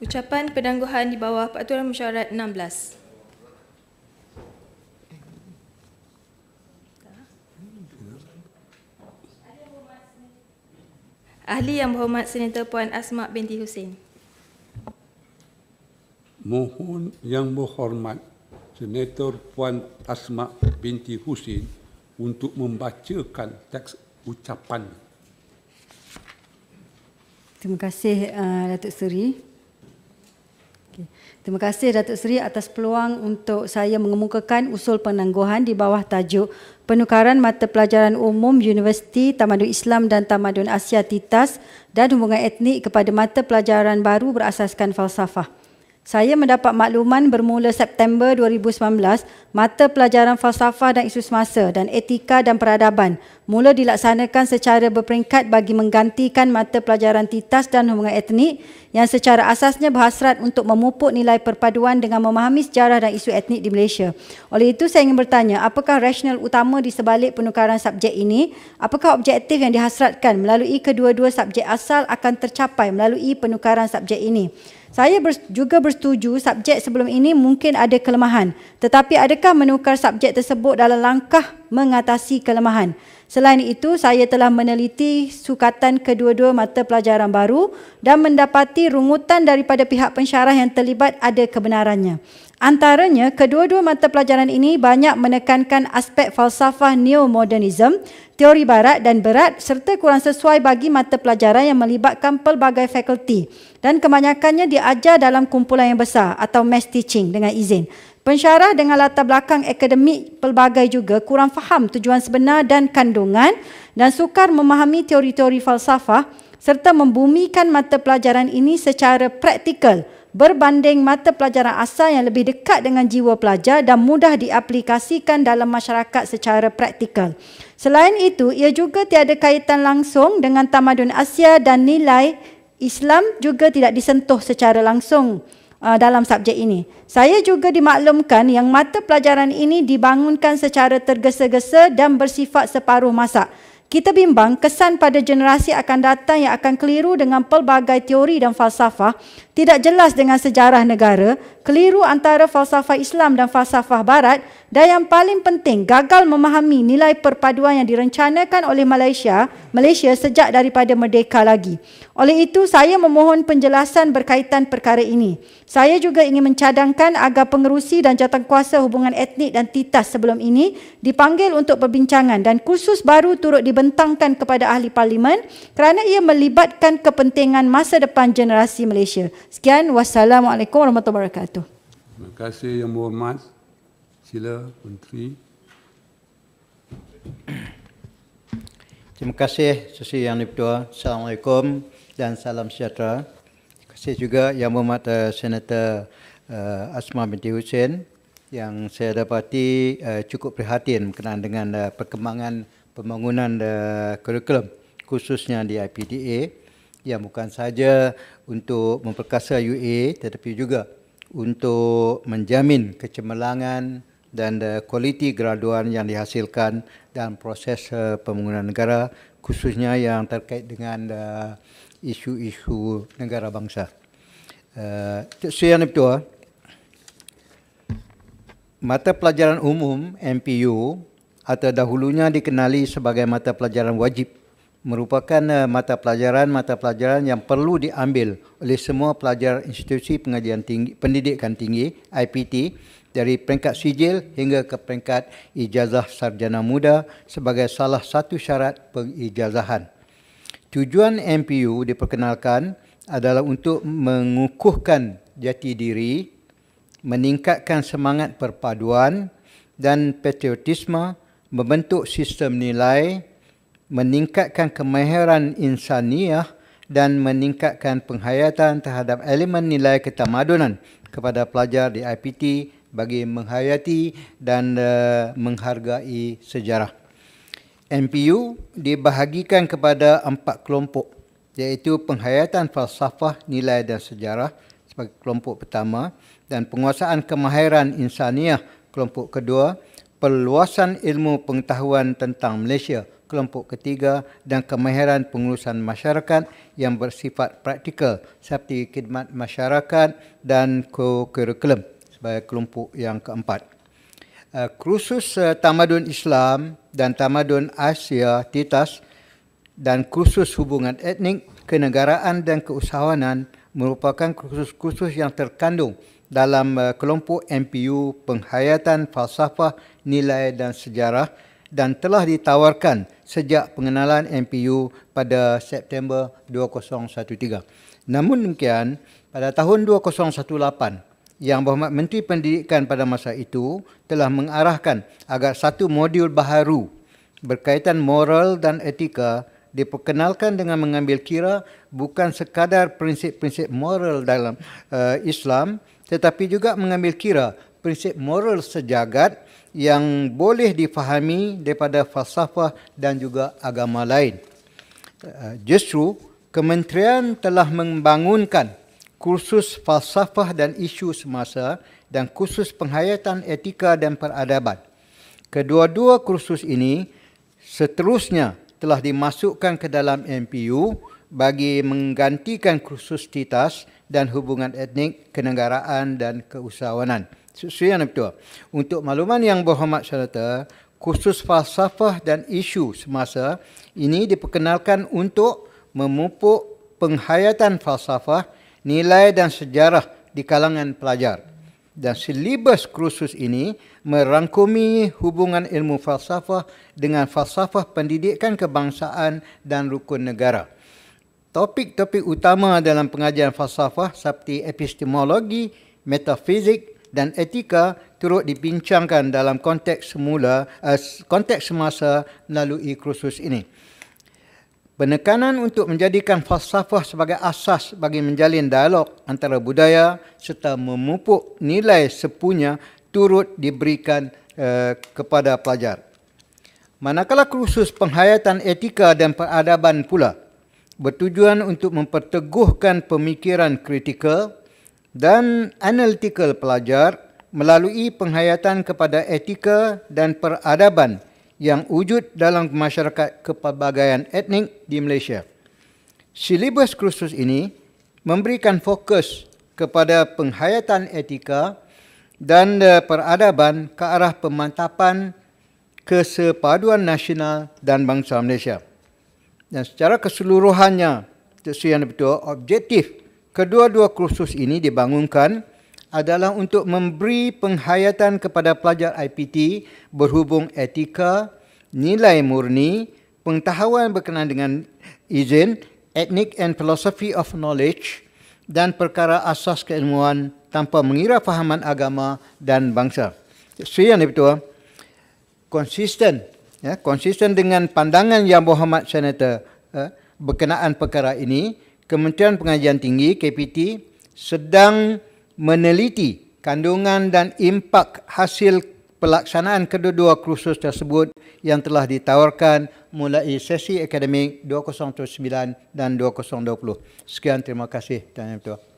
Ucapan penangguhan di bawah Peraturan Mesyuarat 16. Ahli yang berhormat Senator Puan Asma binti Hussein. Mohon yang berhormat Senator Puan Asma binti Hussein untuk membacakan teks ucapan. Terima kasih uh, Datuk Seri. Okay. Terima kasih Datuk Seri atas peluang untuk saya mengemukakan usul penangguhan di bawah tajuk Penukaran Mata Pelajaran Umum Universiti Tamadun Islam dan Tamadun Asia Titas dan Hubungan Etnik kepada Mata Pelajaran Baru berasaskan falsafah. Saya mendapat makluman bermula September 2019, mata pelajaran falsafah dan isu semasa dan etika dan peradaban mula dilaksanakan secara berperingkat bagi menggantikan mata pelajaran titas dan hubungan etnik yang secara asasnya berhasrat untuk memupuk nilai perpaduan dengan memahami sejarah dan isu etnik di Malaysia. Oleh itu, saya ingin bertanya, apakah rasional utama di sebalik penukaran subjek ini? Apakah objektif yang dihasratkan melalui kedua-dua subjek asal akan tercapai melalui penukaran subjek ini? Saya juga bersetuju subjek sebelum ini mungkin ada kelemahan. Tetapi adakah menukar subjek tersebut dalam langkah mengatasi kelemahan. Selain itu, saya telah meneliti sukatan kedua-dua mata pelajaran baru dan mendapati rungutan daripada pihak pensyarah yang terlibat ada kebenarannya. Antaranya, kedua-dua mata pelajaran ini banyak menekankan aspek falsafah neomodernism, teori barat dan berat serta kurang sesuai bagi mata pelajaran yang melibatkan pelbagai fakulti dan kebanyakannya diajar dalam kumpulan yang besar atau mass teaching dengan izin. Pensyarah dengan latar belakang akademik pelbagai juga kurang faham tujuan sebenar dan kandungan dan sukar memahami teori-teori falsafah serta membumikan mata pelajaran ini secara praktikal berbanding mata pelajaran asal yang lebih dekat dengan jiwa pelajar dan mudah diaplikasikan dalam masyarakat secara praktikal. Selain itu, ia juga tiada kaitan langsung dengan tamadun Asia dan nilai Islam juga tidak disentuh secara langsung uh, dalam subjek ini. Saya juga dimaklumkan yang mata pelajaran ini dibangunkan secara tergesa-gesa dan bersifat separuh masa. Kita bimbang kesan pada generasi akan datang yang akan keliru dengan pelbagai teori dan falsafah, tidak jelas dengan sejarah negara, keliru antara falsafah Islam dan falsafah Barat dan yang paling penting gagal memahami nilai perpaduan yang direncanakan oleh Malaysia, Malaysia sejak daripada merdeka lagi. Oleh itu, saya memohon penjelasan berkaitan perkara ini. Saya juga ingin mencadangkan agar pengerusi dan kuasa hubungan etnik dan titas sebelum ini dipanggil untuk perbincangan dan khusus baru turut diberikan dibentangkan kepada ahli parlimen kerana ia melibatkan kepentingan masa depan generasi Malaysia. Sekian, wassalamualaikum warahmatullahi wabarakatuh. Terima kasih yang berhormat. Sila Menteri. Terima kasih Sesi Yang Dipertua. Assalamualaikum dan salam sejahtera. Terima kasih juga Yang Berhormat uh, Senator uh, Asma binti Hussein yang saya dapati uh, cukup prihatin berkenaan dengan uh, perkembangan pembangunan kurikulum khususnya di IPDA yang bukan saja untuk memperkasa UA tetapi juga untuk menjamin kecemerlangan dan kualiti graduan yang dihasilkan dalam proses uh, pembangunan negara khususnya yang terkait dengan isu-isu negara bangsa. Uh, Sri Yang Dipertua, Mata Pelajaran Umum MPU atau dahulunya dikenali sebagai mata pelajaran wajib merupakan eh, mata pelajaran-mata pelajaran yang perlu diambil oleh semua pelajar institusi pengajian tinggi, pendidikan tinggi IPT dari peringkat sijil hingga ke peringkat ijazah sarjana muda sebagai salah satu syarat pengijazahan. Tujuan MPU diperkenalkan adalah untuk mengukuhkan jati diri, meningkatkan semangat perpaduan dan patriotisme membentuk sistem nilai, meningkatkan kemahiran insaniah dan meningkatkan penghayatan terhadap elemen nilai ketamadunan kepada pelajar di IPT bagi menghayati dan eh, menghargai sejarah. MPU dibahagikan kepada empat kelompok iaitu penghayatan falsafah, nilai dan sejarah sebagai kelompok pertama dan penguasaan kemahiran insaniah kelompok kedua perluasan ilmu pengetahuan tentang Malaysia kelompok ketiga dan kemahiran pengurusan masyarakat yang bersifat praktikal seperti khidmat masyarakat dan kurikulum sebagai kelompok yang keempat. Eh, kursus eh, Tamadun Islam dan Tamadun Asia Titas dan kursus hubungan etnik, kenegaraan dan keusahawanan merupakan kursus-kursus yang terkandung dalam eh, kelompok MPU Penghayatan Falsafah Nilai dan Sejarah dan telah ditawarkan sejak pengenalan MPU pada September 2013. Namun demikian, pada tahun 2018, Yang Berhormat Menteri Pendidikan pada masa itu telah mengarahkan agar satu modul baharu berkaitan moral dan etika diperkenalkan dengan mengambil kira bukan sekadar prinsip-prinsip moral dalam uh, Islam tetapi juga mengambil kira prinsip moral sejagat yang boleh difahami daripada falsafah dan juga agama lain. Eh, justru, kementerian telah membangunkan kursus falsafah dan isu semasa dan kursus penghayatan etika dan peradaban. Kedua-dua kursus ini seterusnya telah dimasukkan ke dalam MPU bagi menggantikan titas dan hubungan etnik, kenegaraan dan keusahawanan. Susuian itu. Untuk makluman yang berhormat serta, khusus falsafah dan isu semasa ini diperkenalkan untuk memupuk penghayatan falsafah, nilai dan sejarah di kalangan pelajar. Dan silibus kursus ini merangkumi hubungan ilmu falsafah dengan falsafah pendidikan kebangsaan dan rukun negara topik-topik utama dalam pengajian falsafah seperti epistemologi, metafizik dan etika turut dibincangkan dalam konteks semula eh, konteks semasa melalui kursus ini. Penekanan untuk menjadikan falsafah sebagai asas bagi menjalin dialog antara budaya serta memupuk nilai sepunya turut diberikan eh, kepada pelajar. Manakala kursus penghayatan etika dan peradaban pula bertujuan untuk memperteguhkan pemikiran kritikal dan analitikal pelajar melalui penghayatan kepada etika dan peradaban yang wujud dalam masyarakat kepelbagaian etnik di Malaysia. Silibus kursus ini memberikan fokus kepada penghayatan etika dan eh, peradaban ke arah pemantapan kesepaduan nasional dan bangsa Malaysia. Dan secara keseluruhannya, itu yang betul, objektif kedua-dua kursus ini dibangunkan adalah untuk memberi penghayatan kepada pelajar IPT berhubung etika, nilai murni, pengetahuan berkenaan dengan izin, etnik and philosophy of knowledge dan perkara asas keilmuan tanpa mengira fahaman agama dan bangsa. Sri yang betul, konsisten ya, konsisten dengan pandangan yang Muhammad Senator ya, berkenaan perkara ini, Kementerian Pengajian Tinggi KPT sedang meneliti kandungan dan impak hasil pelaksanaan kedua-dua kursus tersebut yang telah ditawarkan mulai sesi akademik 2009 dan 2020. Sekian terima kasih Tuan Ketua.